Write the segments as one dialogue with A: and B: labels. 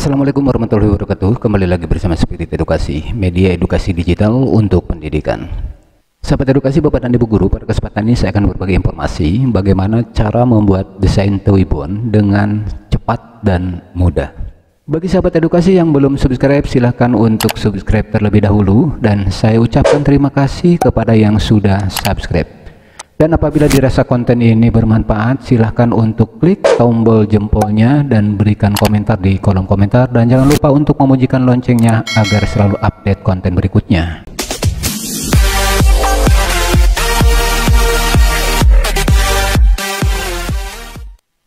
A: Assalamualaikum warahmatullahi wabarakatuh Kembali lagi bersama Spirit Edukasi Media edukasi digital untuk pendidikan Sahabat edukasi Bapak dan Ibu Guru Pada kesempatan ini saya akan berbagi informasi Bagaimana cara membuat desain Tewibon Dengan cepat dan mudah Bagi sahabat edukasi yang belum subscribe Silahkan untuk subscribe terlebih dahulu Dan saya ucapkan terima kasih kepada yang sudah subscribe dan apabila dirasa konten ini bermanfaat, silahkan untuk klik tombol jempolnya dan berikan komentar di kolom komentar. Dan jangan lupa untuk memujikan loncengnya agar selalu update konten berikutnya.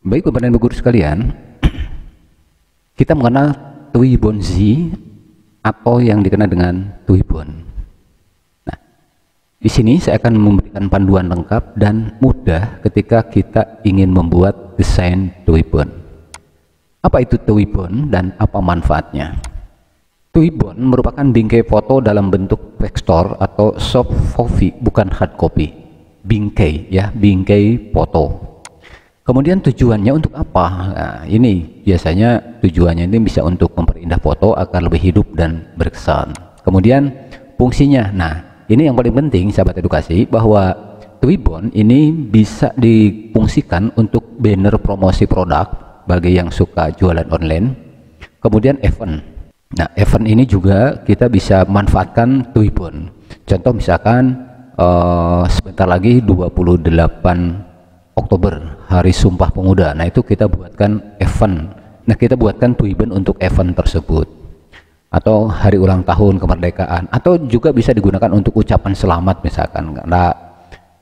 A: Baik Bapak dan Ibu Guru sekalian, kita mengenal Tui Bonzi atau yang dikenal dengan Tui Bon. Di sini saya akan memberikan panduan lengkap dan mudah ketika kita ingin membuat desain Twibbon. Apa itu Twibbon dan apa manfaatnya? Twibbon merupakan bingkai foto dalam bentuk vektor atau soft copy, bukan hard copy. Bingkai ya, bingkai foto. Kemudian tujuannya untuk apa? Nah, ini biasanya tujuannya ini bisa untuk memperindah foto agar lebih hidup dan berkesan. Kemudian fungsinya. Nah, ini yang paling penting sahabat edukasi bahwa Twibbon ini bisa difungsikan untuk banner promosi produk bagi yang suka jualan online kemudian event nah event ini juga kita bisa manfaatkan Twibbon contoh misalkan uh, sebentar lagi 28 Oktober hari Sumpah Pemuda nah itu kita buatkan event nah kita buatkan Twibbon untuk event tersebut atau hari ulang tahun kemerdekaan atau juga bisa digunakan untuk ucapan selamat misalkan karena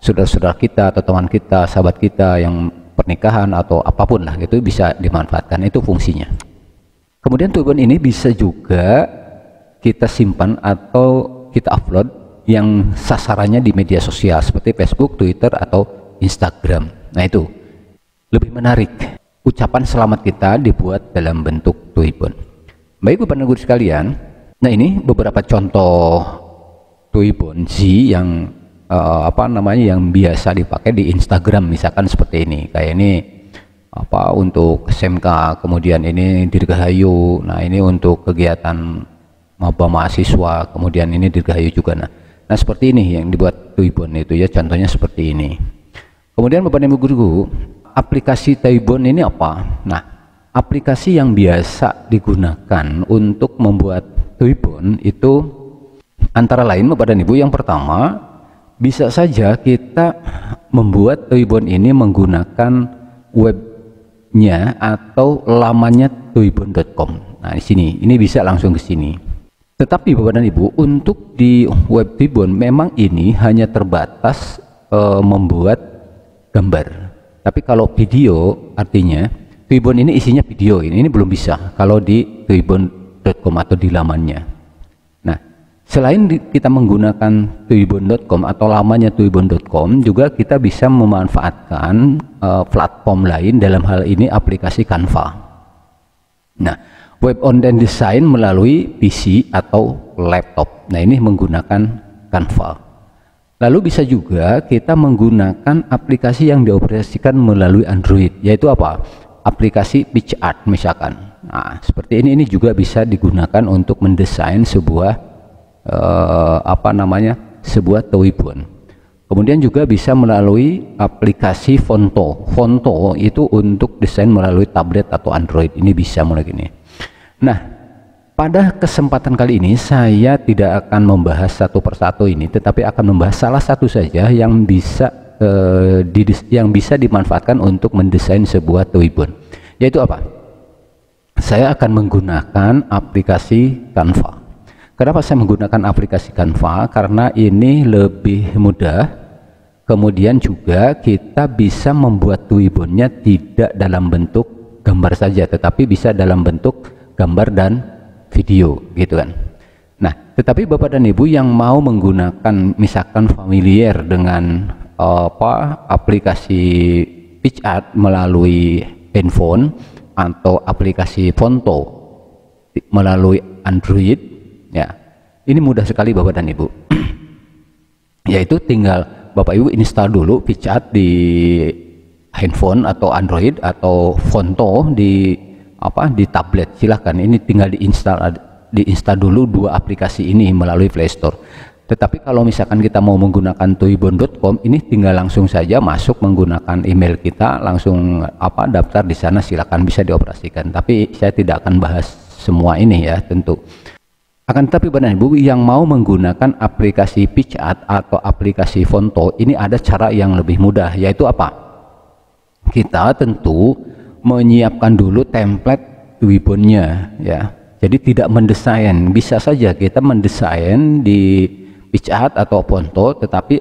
A: saudara-saudara kita atau teman kita sahabat kita yang pernikahan atau apapun lah itu bisa dimanfaatkan itu fungsinya kemudian turban ini bisa juga kita simpan atau kita upload yang sasarannya di media sosial seperti Facebook, Twitter atau Instagram nah itu lebih menarik ucapan selamat kita dibuat dalam bentuk turban Baik Bapak dan Guru sekalian, nah ini beberapa contoh tui bonzi yang uh, apa namanya yang biasa dipakai di Instagram misalkan seperti ini. Kayak ini apa untuk SMK, kemudian ini dirgahayu. Nah, ini untuk kegiatan maba mahasiswa, kemudian ini dirgahayu juga nah. Nah, seperti ini yang dibuat tuibon itu ya contohnya seperti ini. Kemudian Bapak dan Guru, aplikasi Taibon ini apa? Nah, aplikasi yang biasa digunakan untuk membuat ribbon itu antara lain Bapak Ibu yang pertama bisa saja kita membuat ribbon ini menggunakan webnya atau lamanya ribbon.com nah di sini ini bisa langsung ke sini tetapi Bapak dan Ibu untuk di web ribbon memang ini hanya terbatas e, membuat gambar tapi kalau video artinya Ribbon ini isinya video ini, ini belum bisa kalau di ribbon.com atau di lamannya. Nah, selain kita menggunakan ribbon.com atau lamanya ribbon.com, juga kita bisa memanfaatkan uh, platform lain dalam hal ini aplikasi Canva. Nah, web online design melalui PC atau laptop. Nah, ini menggunakan Canva. Lalu bisa juga kita menggunakan aplikasi yang dioperasikan melalui Android, yaitu apa? aplikasi pitch art misalkan. Nah, seperti ini ini juga bisa digunakan untuk mendesain sebuah eh, apa namanya? sebuah tewibun Kemudian juga bisa melalui aplikasi Fonto. Fonto itu untuk desain melalui tablet atau Android. Ini bisa mulai gini. Nah, pada kesempatan kali ini saya tidak akan membahas satu persatu ini, tetapi akan membahas salah satu saja yang bisa Eh, yang bisa dimanfaatkan untuk mendesain sebuah Twibbon yaitu apa? saya akan menggunakan aplikasi Canva kenapa saya menggunakan aplikasi Canva? karena ini lebih mudah kemudian juga kita bisa membuat Twibbonnya tidak dalam bentuk gambar saja tetapi bisa dalam bentuk gambar dan video gitu kan Nah, tetapi Bapak dan Ibu yang mau menggunakan misalkan familiar dengan apa aplikasi pitch melalui handphone atau aplikasi Fonto melalui Android ya. Ini mudah sekali Bapak dan Ibu. Yaitu tinggal Bapak Ibu install dulu pitch di handphone atau Android atau Fonto di apa di tablet silahkan ini tinggal diinstal diinstal dulu dua aplikasi ini melalui Play Store tetapi kalau misalkan kita mau menggunakan tuibon.com ini tinggal langsung saja masuk menggunakan email kita langsung apa daftar di sana silakan bisa dioperasikan. Tapi saya tidak akan bahas semua ini ya tentu. Akan tetapi benar Ibu yang mau menggunakan aplikasi PitchArt atau aplikasi Fonto ini ada cara yang lebih mudah yaitu apa? Kita tentu menyiapkan dulu template tuibonnya ya. Jadi tidak mendesain, bisa saja kita mendesain di bicat atau ponto tetapi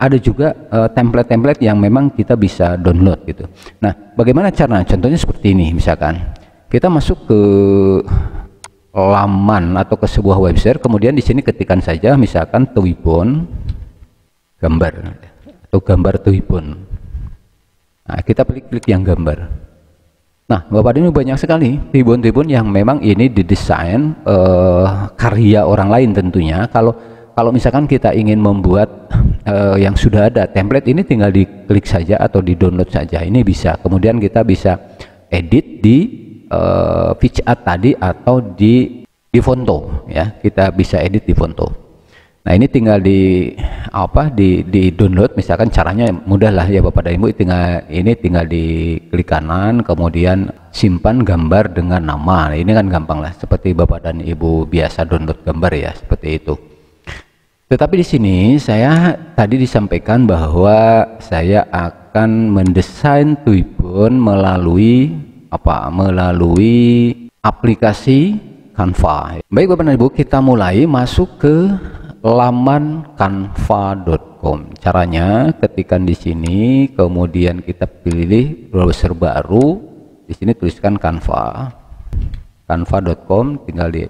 A: ada juga eh, template-template uh, yang memang kita bisa download gitu nah bagaimana cara contohnya seperti ini misalkan kita masuk ke laman atau ke sebuah website kemudian di sini ketikan saja misalkan twibbon gambar atau gambar twibbon. nah kita klik-klik yang gambar nah bapak ini banyak sekali twibbon-twibbon yang memang ini didesain uh, karya orang lain tentunya kalau kalau misalkan kita ingin membuat uh, yang sudah ada template ini tinggal diklik saja atau di download saja ini bisa kemudian kita bisa edit di uh, eh, art tadi atau di di Fonto ya kita bisa edit di Fonto Nah ini tinggal di apa di, di download misalkan caranya mudah lah ya Bapak dan Ibu tinggal ini tinggal di klik kanan kemudian simpan gambar dengan nama nah, ini kan gampang lah seperti Bapak dan Ibu biasa download gambar ya seperti itu tetapi di sini saya tadi disampaikan bahwa saya akan mendesain tuipun melalui apa? Melalui aplikasi Canva. Baik Bapak dan Ibu, kita mulai masuk ke laman canva.com. Caranya ketikan di sini, kemudian kita pilih browser baru. Di sini tuliskan Canva. canva.com tinggal di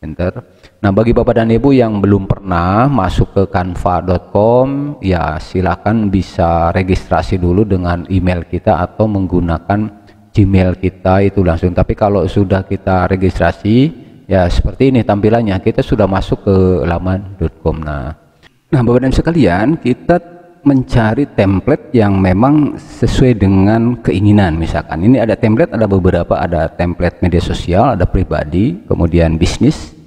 A: enter. Nah, bagi Bapak dan Ibu yang belum pernah masuk ke canva.com, ya silakan bisa registrasi dulu dengan email kita atau menggunakan Gmail kita itu langsung. Tapi kalau sudah kita registrasi, ya seperti ini tampilannya. Kita sudah masuk ke laman.com. Nah, nah Bapak dan Ibu sekalian, kita mencari template yang memang sesuai dengan keinginan misalkan. Ini ada template, ada beberapa, ada template media sosial, ada pribadi, kemudian bisnis,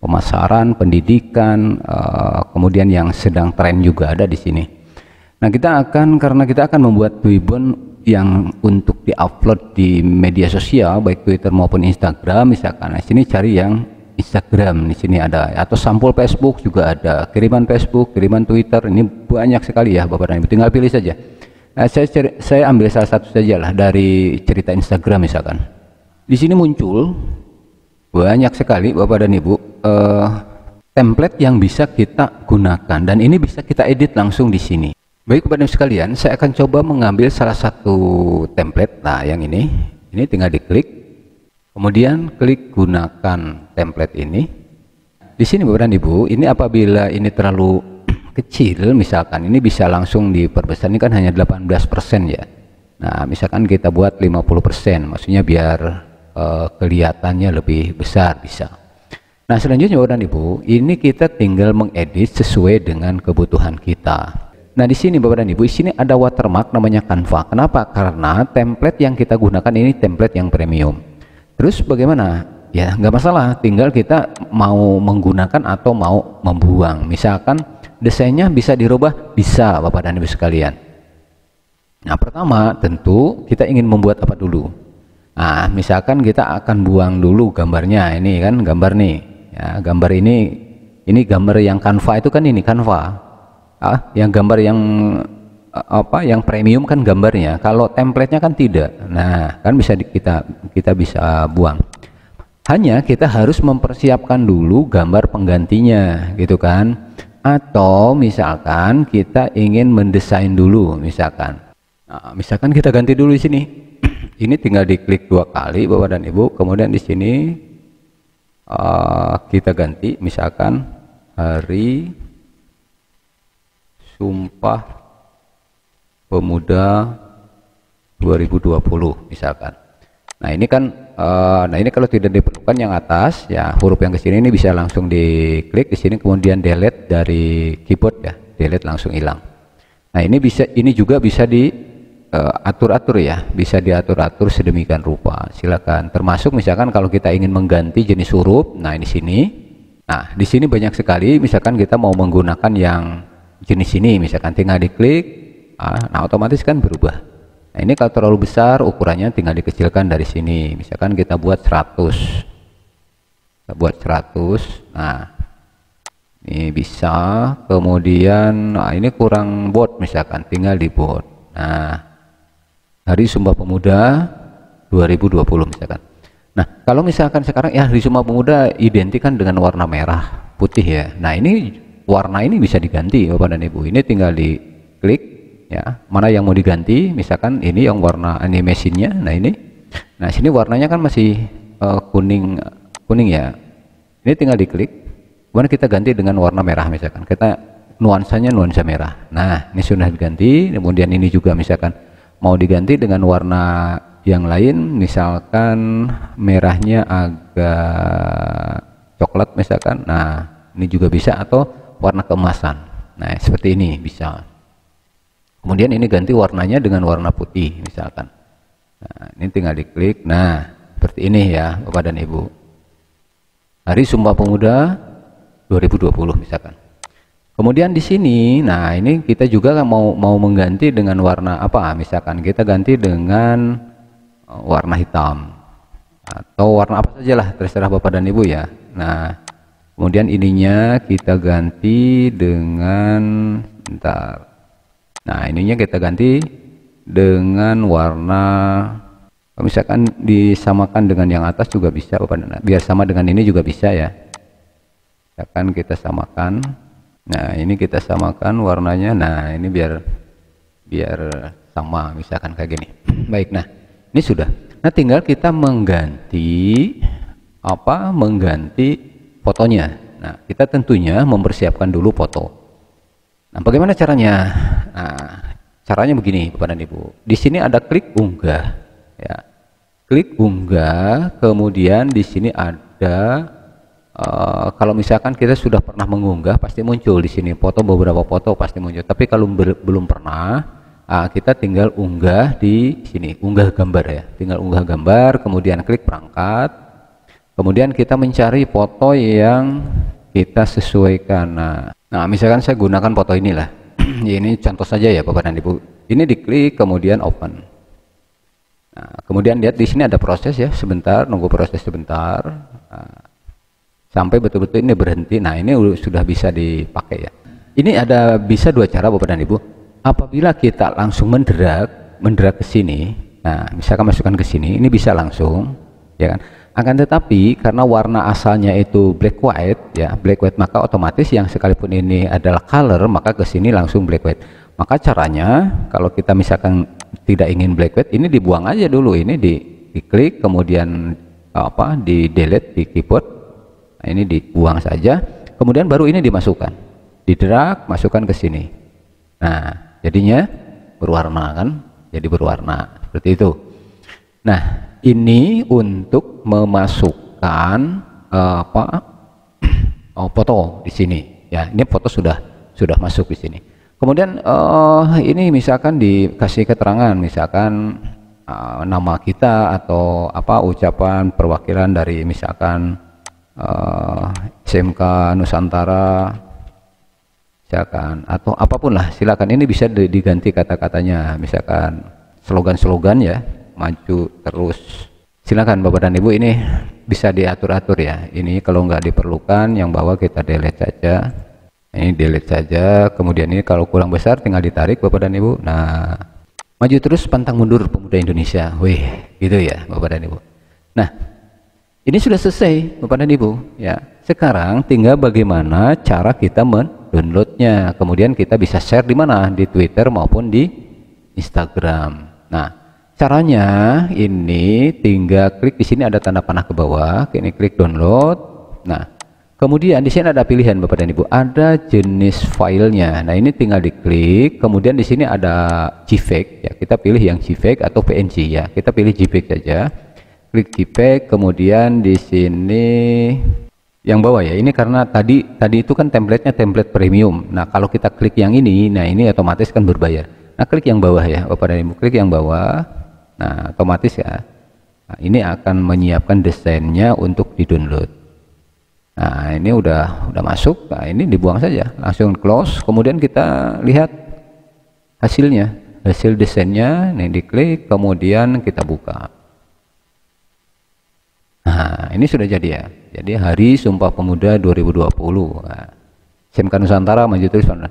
A: pemasaran, pendidikan, eh, kemudian yang sedang tren juga ada di sini. Nah kita akan karena kita akan membuat Twibbon yang untuk diupload di media sosial baik Twitter maupun Instagram misalkan nah, sini cari yang Instagram di sini ada atau sampul Facebook juga ada kiriman Facebook kiriman Twitter ini banyak sekali ya Bapak dan Ibu tinggal pilih saja nah, saya saya ambil salah satu saja lah dari cerita Instagram misalkan di sini muncul banyak sekali Bapak dan Ibu uh, template yang bisa kita gunakan dan ini bisa kita edit langsung di sini. Baik kepada sekalian, saya akan coba mengambil salah satu template. Nah, yang ini. Ini tinggal diklik. Kemudian klik gunakan template ini. Di sini Bapak Ibu, ini apabila ini terlalu kecil misalkan ini bisa langsung diperbesar. Ini kan hanya 18% ya. Nah, misalkan kita buat 50%, maksudnya biar uh, kelihatannya lebih besar bisa. Nah selanjutnya Bapak dan Ibu, ini kita tinggal mengedit sesuai dengan kebutuhan kita. Nah di sini Bapak dan Ibu, di sini ada watermark namanya Canva. Kenapa? Karena template yang kita gunakan ini template yang premium. Terus bagaimana? Ya nggak masalah, tinggal kita mau menggunakan atau mau membuang. Misalkan desainnya bisa dirubah, bisa Bapak dan Ibu sekalian. Nah pertama tentu kita ingin membuat apa dulu? Nah misalkan kita akan buang dulu gambarnya ini kan gambar nih ya gambar ini ini gambar yang kanva itu kan ini kanva ah yang gambar yang apa yang premium kan gambarnya kalau templatenya kan tidak nah kan bisa di, kita kita bisa buang hanya kita harus mempersiapkan dulu gambar penggantinya gitu kan atau misalkan kita ingin mendesain dulu misalkan nah, misalkan kita ganti dulu di sini ini tinggal diklik dua kali bapak dan ibu kemudian di sini uh, kita ganti misalkan hari sumpah pemuda 2020 misalkan nah ini kan uh, nah ini kalau tidak diperlukan yang atas ya huruf yang ke sini ini bisa langsung diklik di sini kemudian delete dari keyboard ya delete langsung hilang nah ini bisa ini juga bisa di Eh, atur-atur uh, ya bisa diatur-atur sedemikian rupa silakan termasuk misalkan kalau kita ingin mengganti jenis huruf nah ini sini nah di sini banyak sekali misalkan kita mau menggunakan yang jenis ini misalkan tinggal diklik ah, nah otomatis kan berubah nah ini kalau terlalu besar ukurannya tinggal dikecilkan dari sini misalkan kita buat 100 kita buat 100 nah ini bisa kemudian nah ini kurang bold misalkan tinggal di bold nah Hari Sumpah Pemuda 2020 misalkan. Nah, kalau misalkan sekarang ya Hari Sumpah Pemuda identikan dengan warna merah, putih ya. Nah, ini warna ini bisa diganti Bapak dan Ibu. Ini tinggal di klik ya. Mana yang mau diganti? Misalkan ini yang warna animasinya. Nah, ini. Nah, sini warnanya kan masih uh, kuning kuning ya. Ini tinggal diklik. Kemudian kita ganti dengan warna merah misalkan. Kita nuansanya nuansa merah. Nah, ini sudah diganti. Kemudian ini juga misalkan mau diganti dengan warna yang lain misalkan merahnya agak coklat misalkan nah ini juga bisa atau warna keemasan nah seperti ini bisa kemudian ini ganti warnanya dengan warna putih misalkan nah, ini tinggal diklik nah seperti ini ya Bapak dan Ibu Hari Sumpah Pemuda 2020 misalkan Kemudian di sini, nah ini kita juga mau mau mengganti dengan warna apa? Misalkan kita ganti dengan eh, warna hitam atau warna apa saja lah, terserah Bapak dan Ibu ya. Nah, kemudian ininya kita ganti dengan bentar. Nah, ininya kita ganti dengan warna misalkan disamakan dengan yang atas juga bisa Bapak dan Ibu. Biar sama dengan ini juga bisa ya. Misalkan kita samakan Nah, ini kita samakan warnanya. Nah, ini biar biar sama misalkan kayak gini. Baik, nah. Ini sudah. Nah, tinggal kita mengganti apa? Mengganti fotonya. Nah, kita tentunya mempersiapkan dulu foto. Nah, bagaimana caranya? Nah, caranya begini, Bapak dan Ibu. Di sini ada klik unggah, ya. Klik unggah, kemudian di sini ada Eh, kalau misalkan kita sudah pernah mengunggah pasti muncul di sini foto beberapa foto pasti muncul tapi kalau ber, belum pernah uh, kita tinggal unggah di sini unggah gambar ya tinggal unggah gambar kemudian klik perangkat kemudian kita mencari foto yang kita sesuaikan nah, nah misalkan saya gunakan foto inilah ini contoh saja ya Bapak dan Ibu ini diklik kemudian open nah, kemudian lihat di sini ada proses ya sebentar nunggu proses sebentar nah, sampai betul-betul ini berhenti nah ini sudah bisa dipakai ya ini ada bisa dua cara Bapak dan Ibu apabila kita langsung menderak menderak ke sini nah misalkan masukkan ke sini ini bisa langsung ya kan akan tetapi karena warna asalnya itu black white ya black white maka otomatis yang sekalipun ini adalah color maka ke sini langsung black white maka caranya kalau kita misalkan tidak ingin black white ini dibuang aja dulu ini di diklik kemudian apa di delete di keyboard Nah, ini dibuang saja. Kemudian baru ini dimasukkan. Diderak, masukkan ke sini. Nah, jadinya berwarna kan? Jadi berwarna. Seperti itu. Nah, ini untuk memasukkan apa? Oh, foto di sini. Ya, ini foto sudah sudah masuk di sini. Kemudian uh, ini misalkan dikasih keterangan misalkan uh, nama kita atau apa ucapan perwakilan dari misalkan uh, eh, SMK Nusantara silakan ya atau apapun lah silakan ini bisa diganti kata-katanya misalkan slogan-slogan ya maju terus silakan bapak dan ibu ini bisa diatur-atur ya ini kalau nggak diperlukan yang bawah kita delete saja ini delete saja kemudian ini kalau kurang besar tinggal ditarik bapak dan ibu nah maju terus pantang mundur pemuda Indonesia weh gitu ya bapak dan ibu nah ini sudah selesai, Bapak dan Ibu. Ya, sekarang tinggal bagaimana cara kita mendownloadnya. Kemudian kita bisa share di mana? Di Twitter maupun di Instagram. Nah, caranya ini tinggal klik di sini ada tanda panah ke bawah. Ini klik download. Nah, kemudian di sini ada pilihan Bapak dan Ibu. Ada jenis filenya. Nah, ini tinggal diklik. Kemudian di sini ada JPEG. Ya, kita pilih yang JPEG atau PNG ya. Kita pilih JPEG saja klik JPEG kemudian di sini yang bawah ya ini karena tadi tadi itu kan templatenya template premium nah kalau kita klik yang ini nah ini otomatis kan berbayar nah klik yang bawah ya Bapak dan Ibu klik yang bawah nah otomatis ya nah, ini akan menyiapkan desainnya untuk di download nah ini udah udah masuk nah ini dibuang saja langsung close kemudian kita lihat hasilnya hasil desainnya ini diklik kemudian kita buka Nah, ini sudah jadi ya. Jadi Hari Sumpah Pemuda 2020. Nah, SMK Nusantara maju terus. Nah,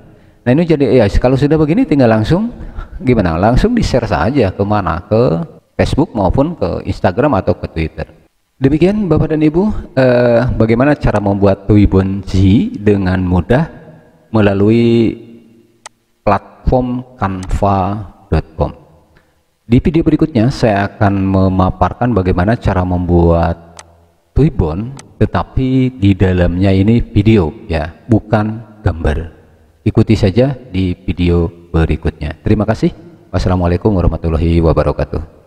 A: ini jadi ya kalau sudah begini tinggal langsung gimana? Langsung di-share saja ke mana? ke Facebook maupun ke Instagram atau ke Twitter. Demikian Bapak dan Ibu, eh, bagaimana cara membuat Tuibonji dengan mudah melalui platform canva.com. Di video berikutnya saya akan memaparkan bagaimana cara membuat Twibbon tetapi di dalamnya ini video ya bukan gambar ikuti saja di video berikutnya terima kasih wassalamualaikum warahmatullahi wabarakatuh